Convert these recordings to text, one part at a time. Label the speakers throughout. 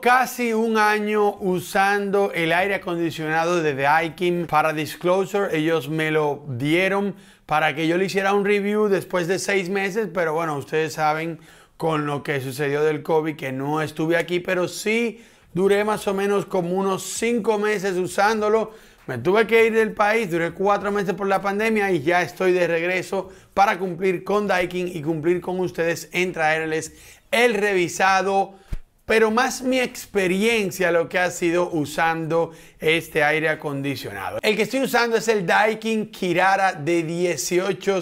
Speaker 1: casi un año usando el aire acondicionado de Daikin para Disclosure. Ellos me lo dieron para que yo le hiciera un review después de seis meses, pero bueno, ustedes saben con lo que sucedió del COVID que no estuve aquí, pero sí duré más o menos como unos cinco meses usándolo. Me tuve que ir del país, duré cuatro meses por la pandemia y ya estoy de regreso para cumplir con Daikin y cumplir con ustedes en traerles el revisado pero más mi experiencia lo que ha sido usando este aire acondicionado. El que estoy usando es el Daikin Kirara de 18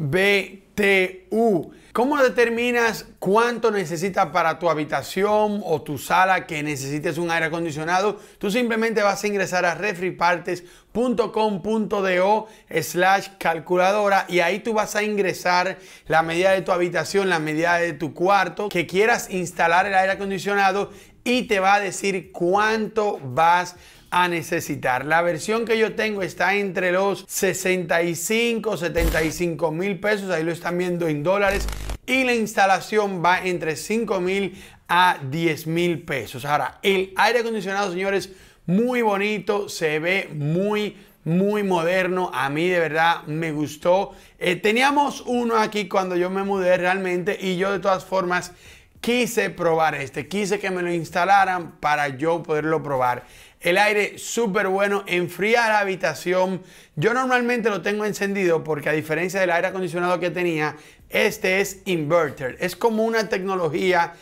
Speaker 1: BTU. ¿Cómo determinas cuánto necesitas para tu habitación o tu sala que necesites un aire acondicionado? Tú simplemente vas a ingresar a refripartes.com.do slash calculadora y ahí tú vas a ingresar la medida de tu habitación, la medida de tu cuarto, que quieras instalar el aire acondicionado y te va a decir cuánto vas a a necesitar. La versión que yo tengo está entre los 65, 75 mil pesos, ahí lo están viendo en dólares, y la instalación va entre 5 mil a 10 mil pesos. Ahora, el aire acondicionado, señores, muy bonito, se ve muy muy moderno, a mí de verdad me gustó. Eh, teníamos uno aquí cuando yo me mudé realmente y yo de todas formas quise probar este, quise que me lo instalaran para yo poderlo probar. El aire súper bueno, enfría la habitación. Yo normalmente lo tengo encendido porque a diferencia del aire acondicionado que tenía, este es inverter. Es como una tecnología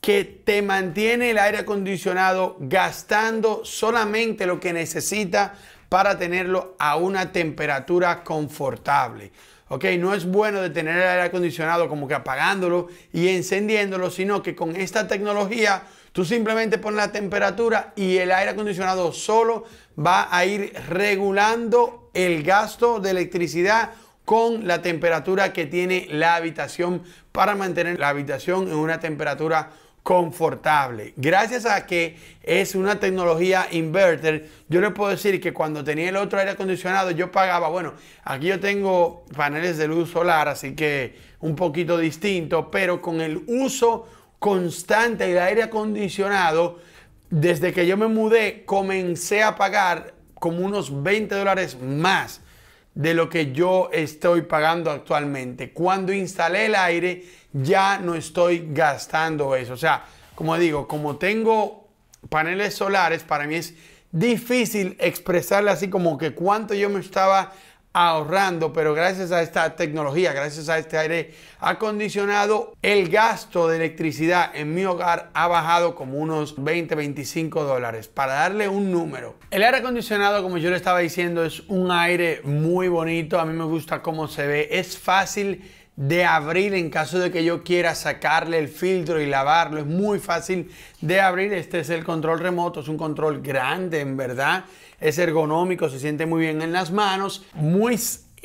Speaker 1: que te mantiene el aire acondicionado gastando solamente lo que necesita para tenerlo a una temperatura confortable. ¿ok? No es bueno de tener el aire acondicionado como que apagándolo y encendiéndolo, sino que con esta tecnología tú simplemente pones la temperatura y el aire acondicionado solo va a ir regulando el gasto de electricidad con la temperatura que tiene la habitación para mantener la habitación en una temperatura confortable. Gracias a que es una tecnología inverter, yo le puedo decir que cuando tenía el otro aire acondicionado yo pagaba, bueno, aquí yo tengo paneles de luz solar, así que un poquito distinto, pero con el uso constante del aire acondicionado, desde que yo me mudé, comencé a pagar como unos 20 dólares más de lo que yo estoy pagando actualmente. Cuando instalé el aire, ya no estoy gastando eso. O sea, como digo, como tengo paneles solares, para mí es difícil expresarle así como que cuánto yo me estaba ahorrando, pero gracias a esta tecnología, gracias a este aire acondicionado, el gasto de electricidad en mi hogar ha bajado como unos 20, 25 dólares. Para darle un número, el aire acondicionado, como yo le estaba diciendo, es un aire muy bonito, a mí me gusta cómo se ve, es fácil de abrir en caso de que yo quiera sacarle el filtro y lavarlo. Es muy fácil de abrir. Este es el control remoto. Es un control grande, en verdad. Es ergonómico, se siente muy bien en las manos. Muy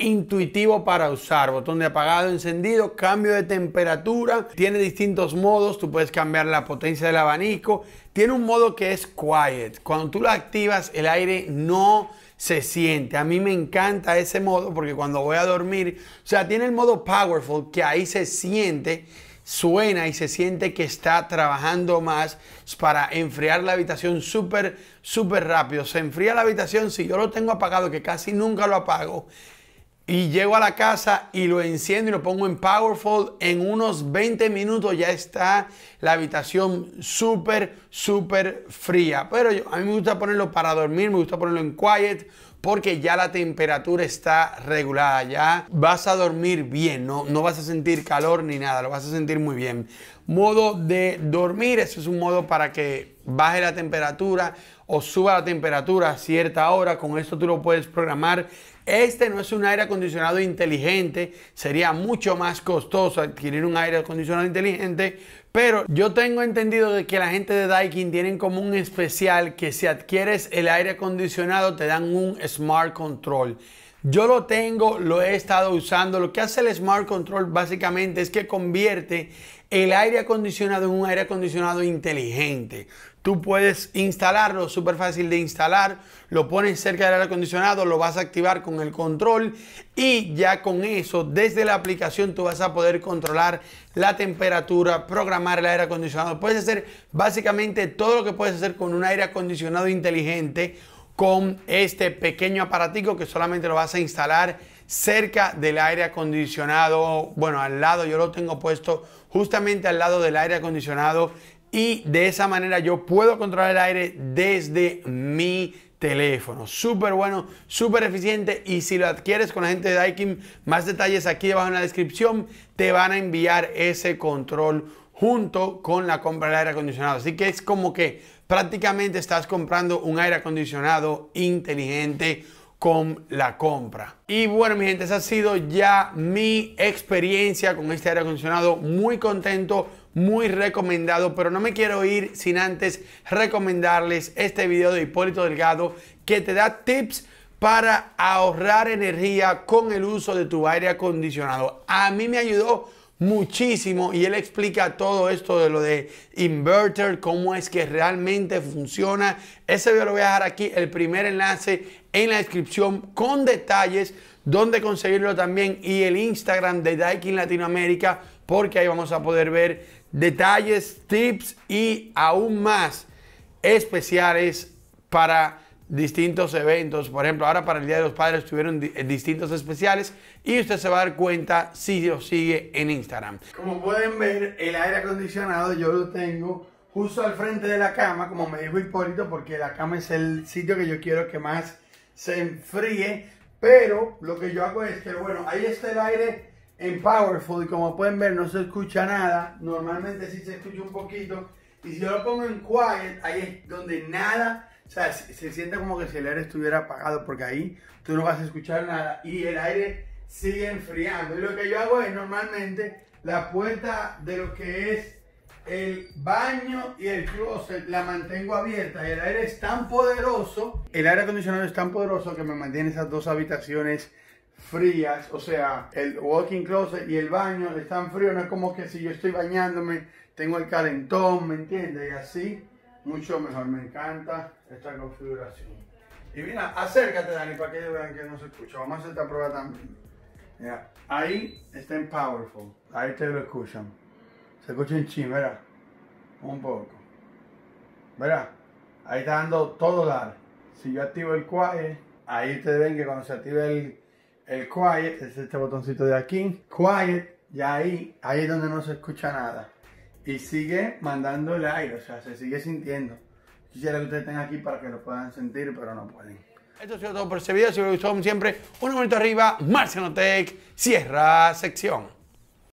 Speaker 1: intuitivo para usar. Botón de apagado, encendido, cambio de temperatura. Tiene distintos modos. Tú puedes cambiar la potencia del abanico. Tiene un modo que es quiet. Cuando tú lo activas, el aire no se siente. A mí me encanta ese modo porque cuando voy a dormir, o sea, tiene el modo powerful que ahí se siente suena y se siente que está trabajando más para enfriar la habitación súper, súper rápido. Se enfría la habitación si yo lo tengo apagado, que casi nunca lo apago y llego a la casa y lo enciendo y lo pongo en powerful En unos 20 minutos ya está la habitación súper, súper fría. Pero yo, a mí me gusta ponerlo para dormir, me gusta ponerlo en Quiet porque ya la temperatura está regulada. Ya vas a dormir bien, no, no vas a sentir calor ni nada, lo vas a sentir muy bien. Modo de dormir, ese es un modo para que baje la temperatura o suba la temperatura a cierta hora. Con esto tú lo puedes programar. Este no es un aire acondicionado inteligente. Sería mucho más costoso adquirir un aire acondicionado inteligente. Pero yo tengo entendido de que la gente de Daikin tienen como un especial que si adquieres el aire acondicionado te dan un smart control. Yo lo tengo, lo he estado usando. Lo que hace el Smart Control básicamente es que convierte el aire acondicionado en un aire acondicionado inteligente. Tú puedes instalarlo, súper fácil de instalar, lo pones cerca del aire acondicionado, lo vas a activar con el control y ya con eso, desde la aplicación tú vas a poder controlar la temperatura, programar el aire acondicionado. Puedes hacer básicamente todo lo que puedes hacer con un aire acondicionado inteligente con este pequeño aparatico que solamente lo vas a instalar cerca del aire acondicionado, bueno, al lado, yo lo tengo puesto justamente al lado del aire acondicionado y de esa manera yo puedo controlar el aire desde mi teléfono. Súper bueno, súper eficiente y si lo adquieres con la gente de Daikin, más detalles aquí abajo en la descripción, te van a enviar ese control junto con la compra del aire acondicionado. Así que es como que prácticamente estás comprando un aire acondicionado inteligente con la compra. Y bueno, mi gente, esa ha sido ya mi experiencia con este aire acondicionado. Muy contento, muy recomendado, pero no me quiero ir sin antes recomendarles este video de Hipólito Delgado que te da tips para ahorrar energía con el uso de tu aire acondicionado. A mí me ayudó muchísimo y él explica todo esto de lo de inverter, cómo es que realmente funciona. Ese video lo voy a dejar aquí, el primer enlace en la descripción con detalles, dónde conseguirlo también y el Instagram de Daikin Latinoamérica, porque ahí vamos a poder ver detalles, tips y aún más especiales para distintos eventos. Por ejemplo, ahora para el Día de los Padres tuvieron eh, distintos especiales y usted se va a dar cuenta si lo sigue en Instagram. Como pueden ver, el aire acondicionado yo lo tengo justo al frente de la cama, como me dijo Hipólito, porque la cama es el sitio que yo quiero que más se enfríe. Pero lo que yo hago es que, bueno, ahí está el aire en Powerful y como pueden ver no se escucha nada. Normalmente sí se escucha un poquito. Y si yo lo pongo en Quiet, ahí es donde nada o sea, se, siente como que si el aire estuviera apagado, porque ahí tú no vas a escuchar nada y el aire sigue enfriando. Y lo que yo hago es normalmente la puerta de lo que es el baño y el closet la mantengo abierta. y El aire es tan poderoso, el aire acondicionado es tan poderoso que me mantiene esas dos habitaciones frías. O sea, el walking closet y el baño están fríos. No es como que si yo estoy bañándome, tengo el calentón, ¿me entiendes? Y así mucho mejor. Me encanta esta configuración. Y mira, acércate Dani para que ellos vean que no se escucha. Vamos a hacer esta prueba también. Mira, ahí está en Powerful. Ahí te lo escuchan. Se escucha en chin, verá. Un poco. Verá. Ahí está dando todo dar. Si yo activo el quiet, ahí te ven que cuando se activa el, el quiet, es este botoncito de aquí. Quiet, ya ahí, ahí es donde no se escucha nada y sigue mandando el aire, o sea, se sigue sintiendo. Quisiera que ustedes estén aquí para que lo puedan sentir, pero no pueden. Esto ha sido todo por este video. Si les gustó, como siempre, un momento arriba, Tech, cierra sección.